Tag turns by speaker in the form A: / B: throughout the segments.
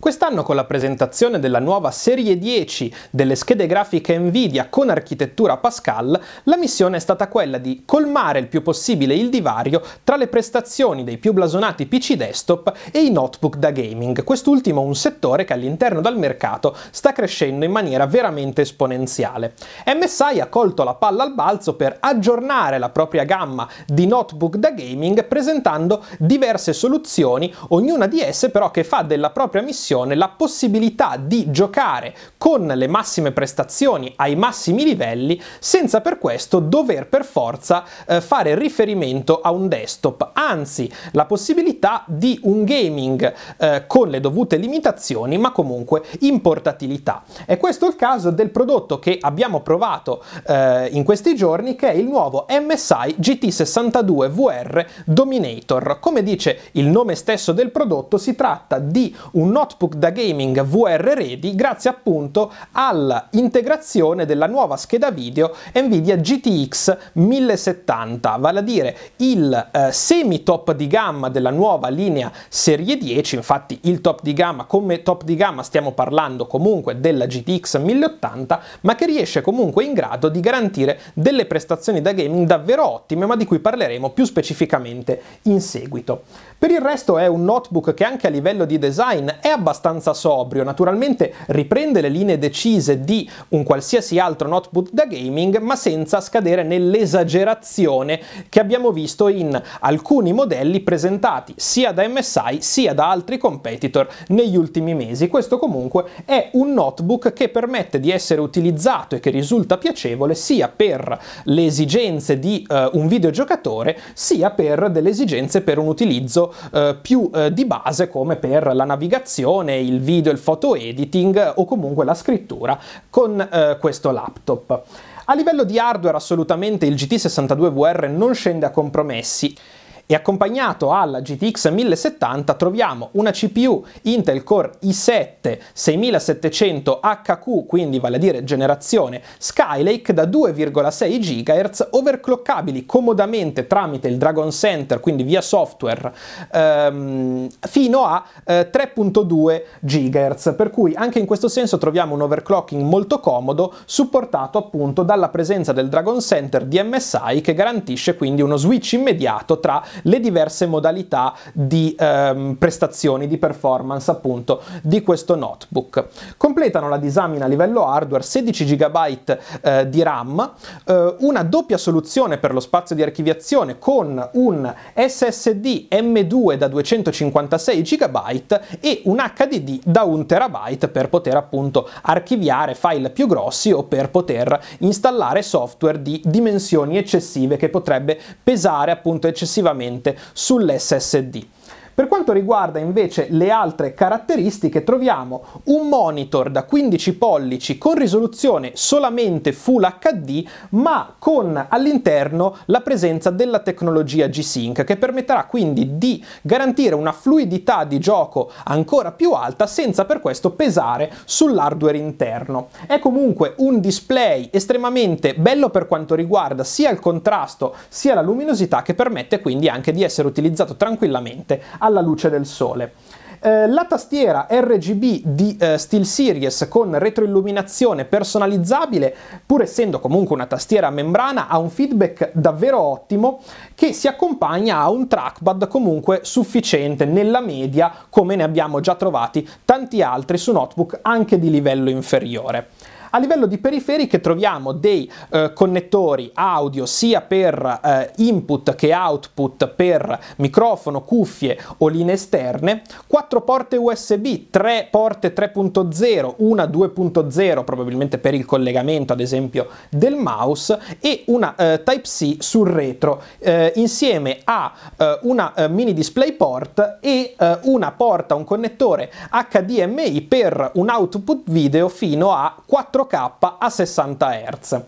A: Quest'anno con la presentazione della nuova serie 10 delle schede grafiche Nvidia con architettura Pascal, la missione è stata quella di colmare il più possibile il divario tra le prestazioni dei più blasonati PC desktop e i notebook da gaming, quest'ultimo un settore che all'interno del mercato sta crescendo in maniera veramente esponenziale. MSI ha colto la palla al balzo per aggiornare la propria gamma di notebook da gaming presentando diverse soluzioni, ognuna di esse però che fa della propria missione considerazione la possibilità di giocare con le massime prestazioni ai massimi livelli senza per questo dover per forza eh, fare riferimento a un desktop, anzi la possibilità di un gaming eh, con le dovute limitazioni ma comunque in portatilità. E questo è il caso del prodotto che abbiamo provato eh, in questi giorni che è il nuovo MSI GT62 VR Dominator. Come dice il nome stesso del prodotto si tratta di un notebook notebook da gaming VR ready grazie appunto all'integrazione della nuova scheda video Nvidia GTX 1070, vale a dire il eh, semi top di gamma della nuova linea serie 10, infatti il top di gamma come top di gamma stiamo parlando comunque della GTX 1080, ma che riesce comunque in grado di garantire delle prestazioni da gaming davvero ottime, ma di cui parleremo più specificamente in seguito. Per il resto è un notebook che anche a livello di design è abbastanza abbastanza sobrio. Naturalmente riprende le linee decise di un qualsiasi altro notebook da gaming, ma senza scadere nell'esagerazione che abbiamo visto in alcuni modelli presentati sia da MSI sia da altri competitor negli ultimi mesi. Questo comunque è un notebook che permette di essere utilizzato e che risulta piacevole sia per le esigenze di uh, un videogiocatore sia per delle esigenze per un utilizzo uh, più uh, di base come per la navigazione l'animazione, il video, il foto editing o comunque la scrittura con eh, questo laptop. A livello di hardware assolutamente il GT62VR non scende a compromessi e accompagnato alla GTX 1070 troviamo una CPU Intel Core i7 6700HQ, quindi vale a dire generazione Skylake da 2,6 GHz, overclockabili comodamente tramite il Dragon Center, quindi via software, ehm, fino a eh, 3.2 GHz, per cui anche in questo senso troviamo un overclocking molto comodo, supportato appunto dalla presenza del Dragon Center DMSI che garantisce quindi uno switch immediato tra le diverse modalità di ehm, prestazioni, di performance appunto di questo notebook. Completano la disamina a livello hardware 16 GB eh, di RAM, eh, una doppia soluzione per lo spazio di archiviazione con un SSD M2 da 256 GB e un HDD da 1 TB per poter appunto archiviare file più grossi o per poter installare software di dimensioni eccessive che potrebbe pesare appunto eccessivamente direttamente sull'SSD. Per quanto riguarda invece le altre caratteristiche, troviamo un monitor da 15 pollici con risoluzione solamente Full HD, ma con all'interno la presenza della tecnologia G-Sync, che permetterà quindi di garantire una fluidità di gioco ancora più alta senza per questo pesare sull'hardware interno. È comunque un display estremamente bello per quanto riguarda sia il contrasto sia la luminosità che permette quindi anche di essere utilizzato tranquillamente alla luce del sole. Eh, la tastiera RGB di eh, SteelSeries con retroilluminazione personalizzabile, pur essendo comunque una tastiera a membrana, ha un feedback davvero ottimo che si accompagna a un trackpad comunque sufficiente nella media, come ne abbiamo già trovati tanti altri su notebook anche di livello inferiore. A livello di periferiche troviamo dei eh, connettori audio sia per eh, input che output per microfono, cuffie o linee esterne, 4 porte USB, 3 porte 3.0, una 2.0 probabilmente per il collegamento ad esempio del mouse e una eh, Type-C sul retro eh, insieme a eh, una eh, mini display port e una porta, un connettore HDMI per un output video fino a 4 4K a 60 Hz.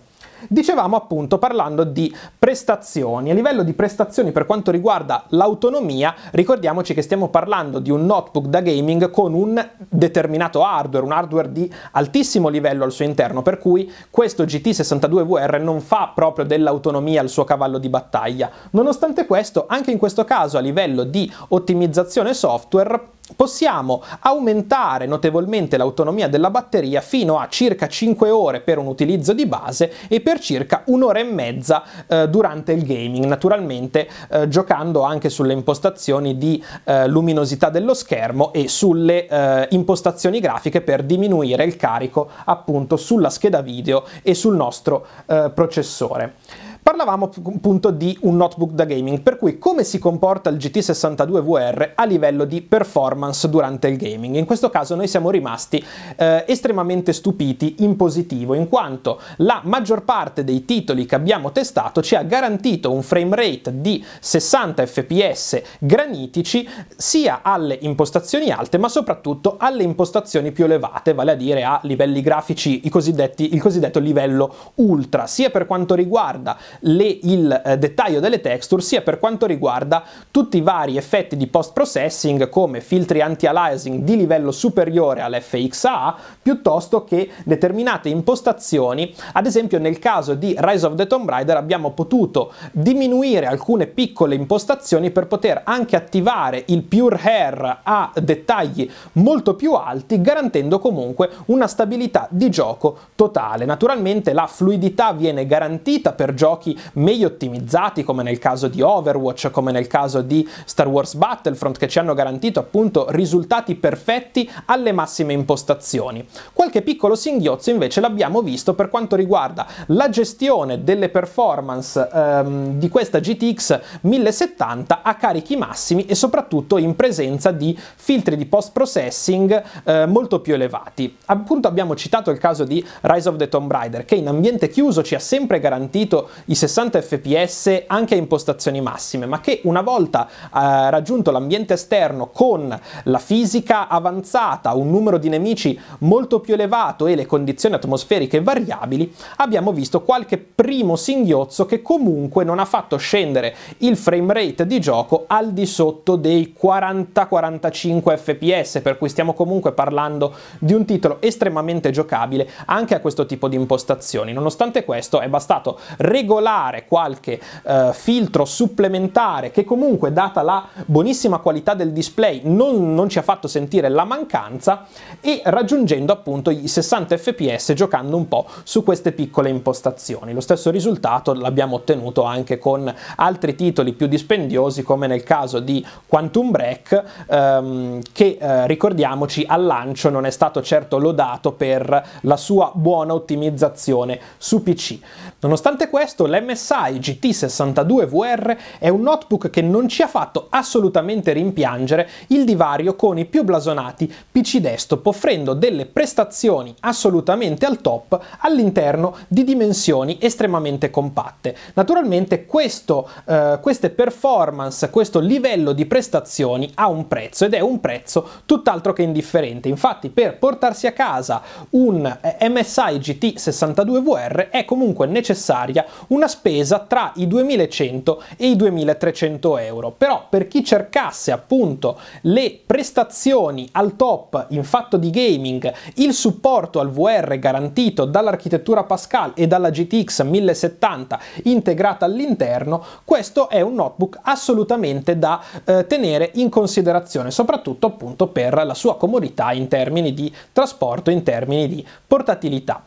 A: Dicevamo appunto parlando di prestazioni, a livello di prestazioni per quanto riguarda l'autonomia, ricordiamoci che stiamo parlando di un notebook da gaming con un determinato hardware, un hardware di altissimo livello al suo interno, per cui questo GT62VR non fa proprio dell'autonomia il suo cavallo di battaglia. Nonostante questo, anche in questo caso a livello di ottimizzazione software possiamo aumentare notevolmente l'autonomia della batteria fino a circa 5 ore per un utilizzo di base e per circa un'ora e mezza eh, durante il gaming, naturalmente eh, giocando anche sulle impostazioni di eh, luminosità dello schermo e sulle eh, impostazioni grafiche per diminuire il carico appunto sulla scheda video e sul nostro eh, processore. Parlavamo appunto di un notebook da gaming, per cui come si comporta il GT62 VR a livello di performance durante il gaming. In questo caso noi siamo rimasti eh, estremamente stupiti in positivo, in quanto la maggior parte dei titoli che abbiamo testato ci ha garantito un frame rate di 60 fps granitici sia alle impostazioni alte ma soprattutto alle impostazioni più elevate, vale a dire a livelli grafici il cosiddetto livello ultra, sia per quanto riguarda le, il eh, dettaglio delle texture sia per quanto riguarda tutti i vari effetti di post processing come filtri anti-aliasing di livello superiore all'FXA piuttosto che determinate impostazioni ad esempio nel caso di Rise of the Tomb Raider abbiamo potuto diminuire alcune piccole impostazioni per poter anche attivare il Pure Hair a dettagli molto più alti garantendo comunque una stabilità di gioco totale naturalmente la fluidità viene garantita per giochi giochi meglio ottimizzati come nel caso di Overwatch, come nel caso di Star Wars Battlefront che ci hanno garantito appunto risultati perfetti alle massime impostazioni. Qualche piccolo singhiozzo invece l'abbiamo visto per quanto riguarda la gestione delle performance ehm, di questa GTX 1070 a carichi massimi e soprattutto in presenza di filtri di post processing eh, molto più elevati. Appunto abbiamo citato il caso di Rise of the Tomb Raider che in ambiente chiuso ci ha sempre garantito i 60 fps anche a impostazioni massime, ma che una volta eh, raggiunto l'ambiente esterno con la fisica avanzata, un numero di nemici molto più elevato e le condizioni atmosferiche variabili, abbiamo visto qualche primo singhiozzo che comunque non ha fatto scendere il frame rate di gioco al di sotto dei 40-45 fps, per cui stiamo comunque parlando di un titolo estremamente giocabile anche a questo tipo di impostazioni. Nonostante questo è bastato regolare regolare qualche eh, filtro supplementare che comunque data la buonissima qualità del display non, non ci ha fatto sentire la mancanza e raggiungendo appunto i 60 fps giocando un po' su queste piccole impostazioni. Lo stesso risultato l'abbiamo ottenuto anche con altri titoli più dispendiosi come nel caso di Quantum Break ehm, che eh, ricordiamoci al lancio non è stato certo lodato per la sua buona ottimizzazione su PC. Nonostante questo l'MSI GT62VR è un notebook che non ci ha fatto assolutamente rimpiangere il divario con i più blasonati PC desktop, offrendo delle prestazioni assolutamente al top all'interno di dimensioni estremamente compatte. Naturalmente questo, eh, queste performance, questo livello di prestazioni ha un prezzo ed è un prezzo tutt'altro che indifferente. Infatti per portarsi a casa un eh, MSI GT62VR è comunque necessaria una spesa tra i 2100 e i 2300 euro. Però per chi cercasse appunto le prestazioni al top in fatto di gaming, il supporto al VR garantito dall'architettura Pascal e dalla GTX 1070 integrata all'interno, questo è un notebook assolutamente da eh, tenere in considerazione, soprattutto appunto per la sua comodità in termini di trasporto, in termini di portatilità.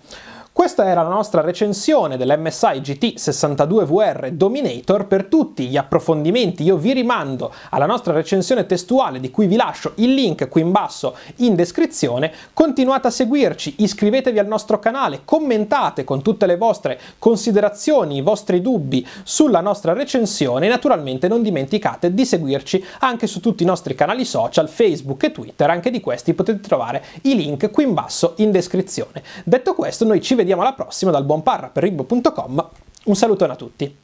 A: Questa era la nostra recensione dell'MSI GT62VR Dominator. Per tutti gli approfondimenti io vi rimando alla nostra recensione testuale di cui vi lascio il link qui in basso in descrizione. Continuate a seguirci, iscrivetevi al nostro canale, commentate con tutte le vostre considerazioni, i vostri dubbi sulla nostra recensione e naturalmente non dimenticate di seguirci anche su tutti i nostri canali social, Facebook e Twitter, anche di questi potete trovare i link qui in basso in descrizione. Detto questo, noi ci vediamo vediamo alla prossima dal buon parra per ribbo.com. Un salutone a tutti!